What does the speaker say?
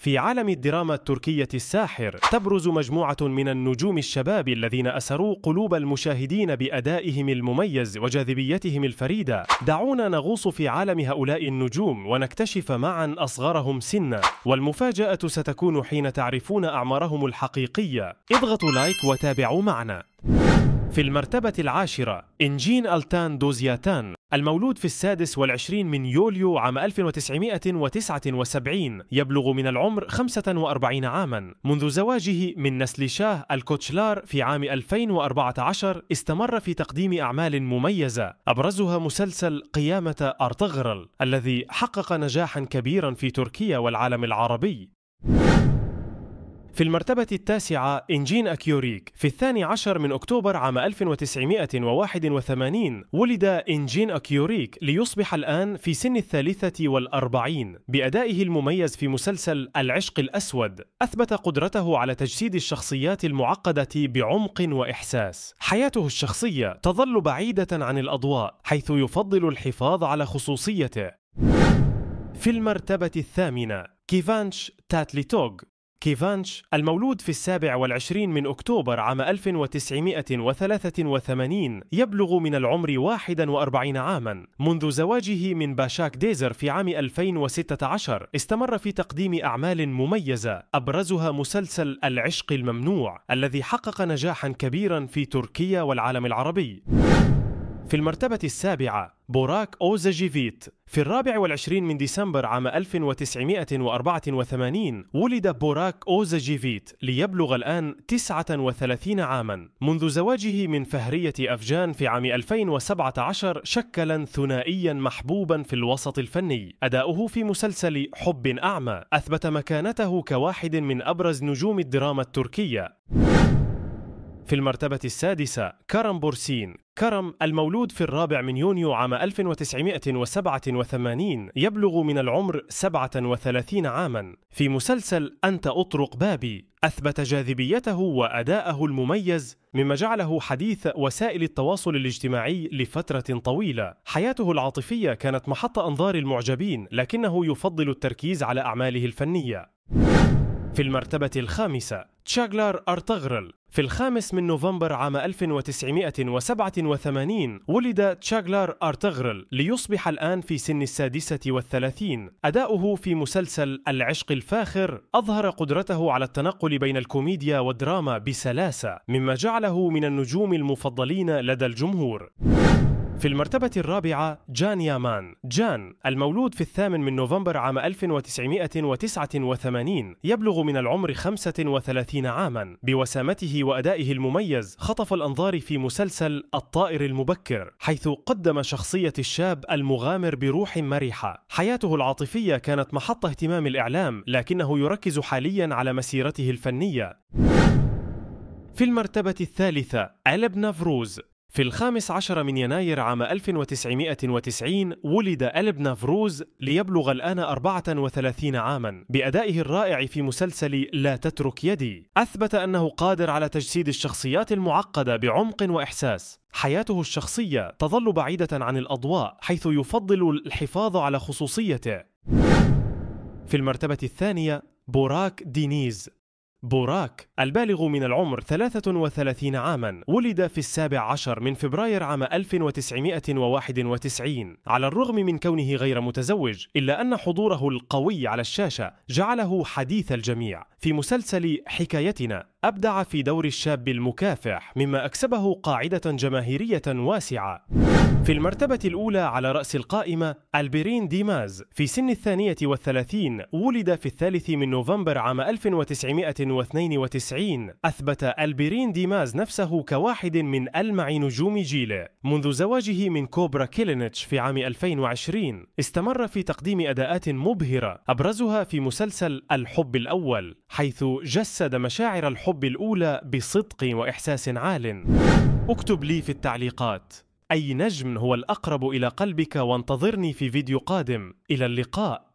في عالم الدراما التركية الساحر تبرز مجموعة من النجوم الشباب الذين أسروا قلوب المشاهدين بأدائهم المميز وجاذبيتهم الفريدة دعونا نغوص في عالم هؤلاء النجوم ونكتشف معا أصغرهم سنا والمفاجأة ستكون حين تعرفون أعمارهم الحقيقية اضغطوا لايك وتابعوا معنا في المرتبة العاشرة إنجين ألتان دوزياتان المولود في السادس والعشرين من يوليو عام 1979 يبلغ من العمر 45 عاما منذ زواجه من نسل شاه الكوتشلار في عام 2014 استمر في تقديم أعمال مميزة أبرزها مسلسل قيامة أرطغرل الذي حقق نجاحا كبيرا في تركيا والعالم العربي في المرتبة التاسعة إنجين أكيوريك في الثاني عشر من أكتوبر عام 1981 ولد إنجين أكيوريك ليصبح الآن في سن الثالثة والأربعين بأدائه المميز في مسلسل العشق الأسود أثبت قدرته على تجسيد الشخصيات المعقدة بعمق وإحساس حياته الشخصية تظل بعيدة عن الأضواء حيث يفضل الحفاظ على خصوصيته في المرتبة الثامنة كيفانش تاتلي توغ كيفانش المولود في السابع والعشرين من أكتوبر عام 1983 يبلغ من العمر 41 عاما منذ زواجه من باشاك ديزر في عام 2016 استمر في تقديم أعمال مميزة أبرزها مسلسل العشق الممنوع الذي حقق نجاحا كبيرا في تركيا والعالم العربي في المرتبة السابعة بوراك أوزاجيفيت في الرابع والعشرين من ديسمبر عام 1984 ولد بوراك أوزاجيفيت ليبلغ الآن 39 عاما منذ زواجه من فهرية أفجان في عام 2017 شكلا ثنائيا محبوبا في الوسط الفني أداؤه في مسلسل حب أعمى أثبت مكانته كواحد من أبرز نجوم الدراما التركية في المرتبة السادسة كرم بورسين كرم المولود في الرابع من يونيو عام 1987 يبلغ من العمر 37 عاما في مسلسل أنت أطرق بابي أثبت جاذبيته وأداءه المميز مما جعله حديث وسائل التواصل الاجتماعي لفترة طويلة حياته العاطفية كانت محط أنظار المعجبين لكنه يفضل التركيز على أعماله الفنية في المرتبة الخامسة تشاغلار أرتغرل في الخامس من نوفمبر عام 1987 ولد تشاغلار أرتغرل ليصبح الآن في سن السادسة والثلاثين أداؤه في مسلسل العشق الفاخر أظهر قدرته على التنقل بين الكوميديا والدراما بسلاسة مما جعله من النجوم المفضلين لدى الجمهور في المرتبة الرابعة جان يامان جان المولود في الثامن من نوفمبر عام 1989 يبلغ من العمر 35 عاما بوسامته وأدائه المميز خطف الأنظار في مسلسل الطائر المبكر حيث قدم شخصية الشاب المغامر بروح مرحة حياته العاطفية كانت محط اهتمام الإعلام لكنه يركز حاليا على مسيرته الفنية في المرتبة الثالثة ألب نافروز في الخامس عشر من يناير عام 1990 ولد ألب نافروز ليبلغ الآن 34 عاما بأدائه الرائع في مسلسل لا تترك يدي أثبت أنه قادر على تجسيد الشخصيات المعقدة بعمق وإحساس حياته الشخصية تظل بعيدة عن الأضواء حيث يفضل الحفاظ على خصوصيته في المرتبة الثانية بوراك دينيز بوراك البالغ من العمر 33 عاما ولد في السابع عشر من فبراير عام 1991 على الرغم من كونه غير متزوج إلا أن حضوره القوي على الشاشة جعله حديث الجميع في مسلسل حكايتنا أبدع في دور الشاب المكافح مما أكسبه قاعدة جماهيرية واسعة في المرتبة الأولى على رأس القائمة ألبرين ديماز في سن الثانية والثلاثين ولد في الثالث من نوفمبر عام 1992 أثبت ألبرين ديماز نفسه كواحد من ألمع نجوم جيله منذ زواجه من كوبرا كيلينيتش في عام 2020 استمر في تقديم أداءات مبهرة أبرزها في مسلسل الحب الأول حيث جسد مشاعر الحب الأولى بصدق وإحساس عال اكتب لي في التعليقات أي نجم هو الأقرب إلى قلبك وانتظرني في فيديو قادم إلى اللقاء